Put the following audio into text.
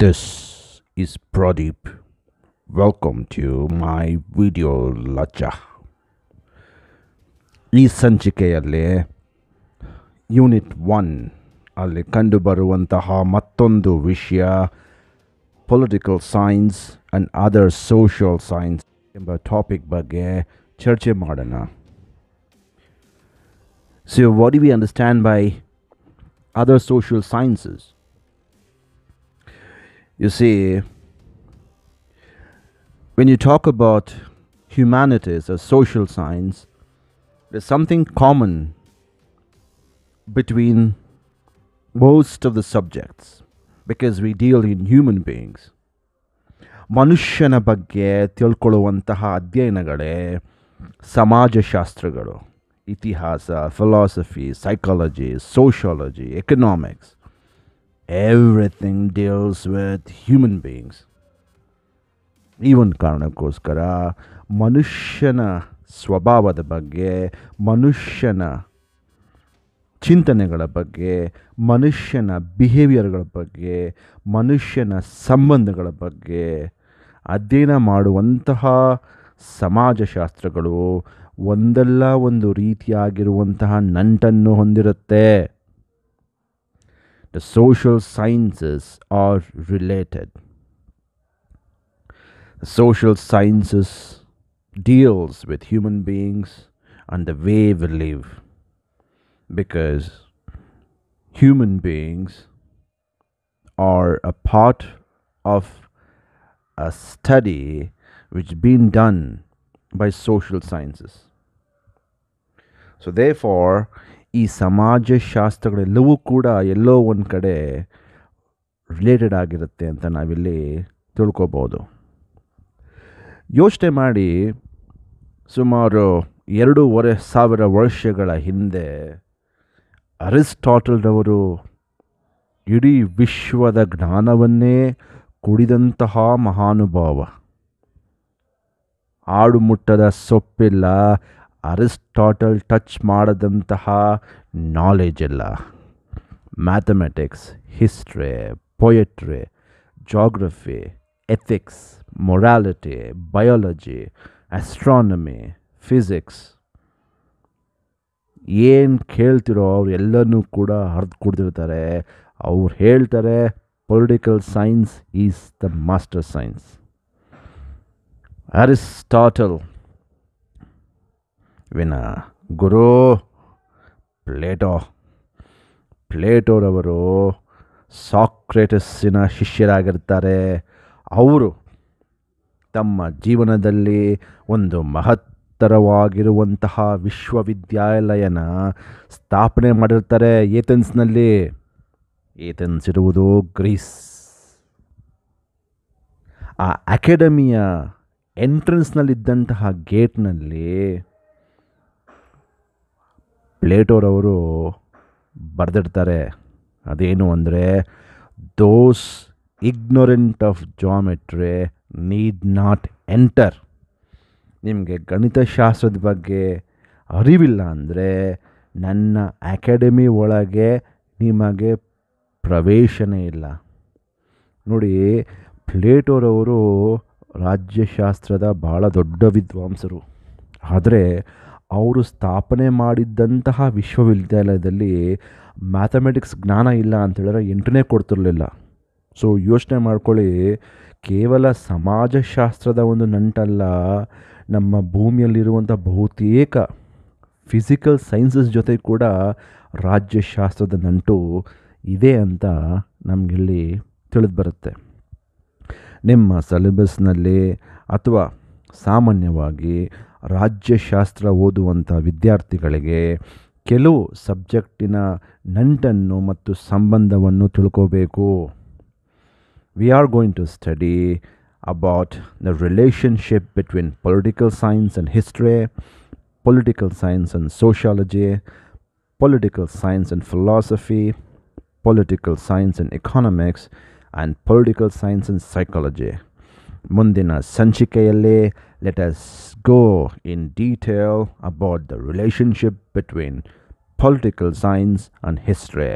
This is Pradeep. Welcome to my video lecture. E Sanchikeyale Unit 1 Ali Kandubaruantaha Matondu Vishya Political Science and Other Social Science Topic Bage Church Madana. So, what do we understand by other social sciences? You see, when you talk about humanities or social science, there's something common between most of the subjects because we deal in human beings. ಮನುಷ್ಯನ ಬಗ್ಗೆ ತಿಳ್ಕೊಳ್ಳುವಂತಹ ಅಧ್ಯಯನಗಳೇ ಸಮಾಜಶಾಸ್ತ್ರಗಳು ಇತಿಹಾಸ philosophy psychology sociology, economics everything deals with human beings. ಈ ಒಂದು ಕಾರಣಕ್ಕೋಸ್ಕರ ಮನುಷ್ಯನ ಸ್ವಭಾವದ ಬಗ್ಗೆ ಮನುಷ್ಯನ ಚಿಂತನೆಗಳ ಬಗ್ಗೆ ಮನುಷ್ಯನ ಬಿಹೇವಿಯರ್ಗಳ ಬಗ್ಗೆ ಮನುಷ್ಯನ ಸಂಬಂಧಗಳ ಬಗ್ಗೆ ಅಧ್ಯಯನ ಮಾಡುವಂತಹ ಸಮಾಜಶಾಸ್ತ್ರಗಳು ಒಂದಲ್ಲ ಒಂದು ರೀತಿಯಾಗಿರುವಂತಹ ನಂಟನ್ನು ಹೊಂದಿರುತ್ತೆ the social sciences are related. The social sciences deals with human beings and the way we live because human beings are a part of a study which been done by social sciences so therefore ಈ ಸಮಾಜಶಾಸ್ತ್ರಗಳೆಲ್ಲವೂ ಕೂಡ ಎಲ್ಲೋ ಒಂದು ಕಡೆ related ಆಗಿರುತ್ತೆ ಅಂತ ನಾವಿಲ್ಲಿ ತಿಳ್ಕೊಬೋದು ಯೋಚನೆ ಮಾಡಿ ಸುಮಾರು ಎರಡೂವರೆ ಸಾವಿರ ವರ್ಷಗಳ ಹಿಂದೆ ಅರಿಸ್ಟಾಟಲ್ರವರು ಇಡೀ ವಿಶ್ವದ ಜ್ಞಾನವನ್ನೇ ಕುಡಿದಂತಹ ಮಹಾನುಭಾವ ಆಡು ಮುಟ್ಟದ ಸೊಪ್ಪಿಲ್ಲ ಅರಿಸ್ಟಾಟಲ್ ಟಚ್ ಮಾಡದಂತಹ ನಾಲೆಜ್ ಎಲ್ಲ mathematics history poetry geography ethics morality biology astronomy physics ಏನು ಕೇಳ್ತಿರೋ ಅವ್ರು ಕೂಡ ಹರಿದು ಕುಡ್ದಿರ್ತಾರೆ ಅವ್ರು ಹೇಳ್ತಾರೆ political science is the master science Aristotle ವಿನ ಗುರು ಪ್ಲೇಟೋ ಪ್ಲೇಟೋರವರು ಸಾಕ್ರೇಟಸ್ಸಿನ ಶಿಷ್ಯರಾಗಿರ್ತಾರೆ ಅವರು ತಮ್ಮ ಜೀವನದಲ್ಲಿ ಒಂದು ಮಹತ್ತರವಾಗಿರುವಂತಹ ವಿಶ್ವವಿದ್ಯಾಲಯನ ಸ್ಥಾಪನೆ ಮಾಡಿರ್ತಾರೆ ಏಥೆನ್ಸ್ನಲ್ಲಿ ಏಥೆನ್ಸ್ ಇರುವುದು ಗ್ರೀಸ್ ಆ ಅಕಾಡೆಮಿಯ ಎಂಟ್ರೆನ್ಸ್ನಲ್ಲಿದ್ದಂತಹ ಗೇಟ್ನಲ್ಲಿ ಪ್ಲೇಟೋರವರು ಬರೆದಿಡ್ತಾರೆ ಅದೇನು ಅಂದರೆ those ignorant of geometry need not enter ನಿಮಗೆ ಗಣಿತಶಾಸ್ತ್ರದ ಬಗ್ಗೆ ಅರಿವಿಲ್ಲ ಅಂದರೆ ನನ್ನ ಅಕಾಡೆಮಿ ಒಳಗೆ ನಿಮಗೆ ಪ್ರವೇಶನೇ ಇಲ್ಲ ನೋಡಿ ಪ್ಲೇಟೋರವರು ರಾಜ್ಯಶಾಸ್ತ್ರದ ಭಾಳ ದೊಡ್ಡ ವಿದ್ವಾಂಸರು ಆದರೆ ಅವರು ಸ್ಥಾಪನೆ ಮಾಡಿದ್ದಂತಹ ವಿಶ್ವವಿದ್ಯಾಲಯದಲ್ಲಿ ಮ್ಯಾಥಮೆಟಿಕ್ಸ್ ಜ್ಞಾನ ಇಲ್ಲ ಅಂತೇಳಿದ್ರೆ ಎಂಟನೇ ಕೊಡ್ತಿರಲಿಲ್ಲ ಸೊ ಯೋಚನೆ ಮಾಡ್ಕೊಳ್ಳಿ ಕೇವಲ ಸಮಾಜಶಾಸ್ತ್ರದ ಒಂದು ನಂಟಲ್ಲ ನಮ್ಮ ಭೂಮಿಯಲ್ಲಿರುವಂಥ ಬಹುತೇಕ ಫಿಸಿಕಲ್ ಸೈನ್ಸಸ್ ಜೊತೆ ಕೂಡ ರಾಜ್ಯಶಾಸ್ತ್ರದ ನಂಟು ಇದೆ ಅಂತ ನಮಗಿಲ್ಲಿ ತಿಳಿದು ಬರುತ್ತೆ ನಿಮ್ಮ ಸಿಲೆಬಸ್ನಲ್ಲಿ ಅಥವಾ ಸಾಮಾನ್ಯವಾಗಿ ರಾಜ್ಯಶಾಸ್ತ್ರ ಓದುವಂಥ ವಿದ್ಯಾರ್ಥಿಗಳಿಗೆ ಕೆಲವು ಸಬ್ಜೆಕ್ಟಿನ ನಂಟನ್ನು ಮತ್ತು ಸಂಬಂಧವನ್ನು ತಿಳ್ಕೋಬೇಕು we are going to study about the relationship between political science and history political science and sociology political science and philosophy political science and economics and political science and psychology Mundina ಸಂಚಿಕೆಯಲ್ಲಿ let us go in detail about the relationship between political science and history.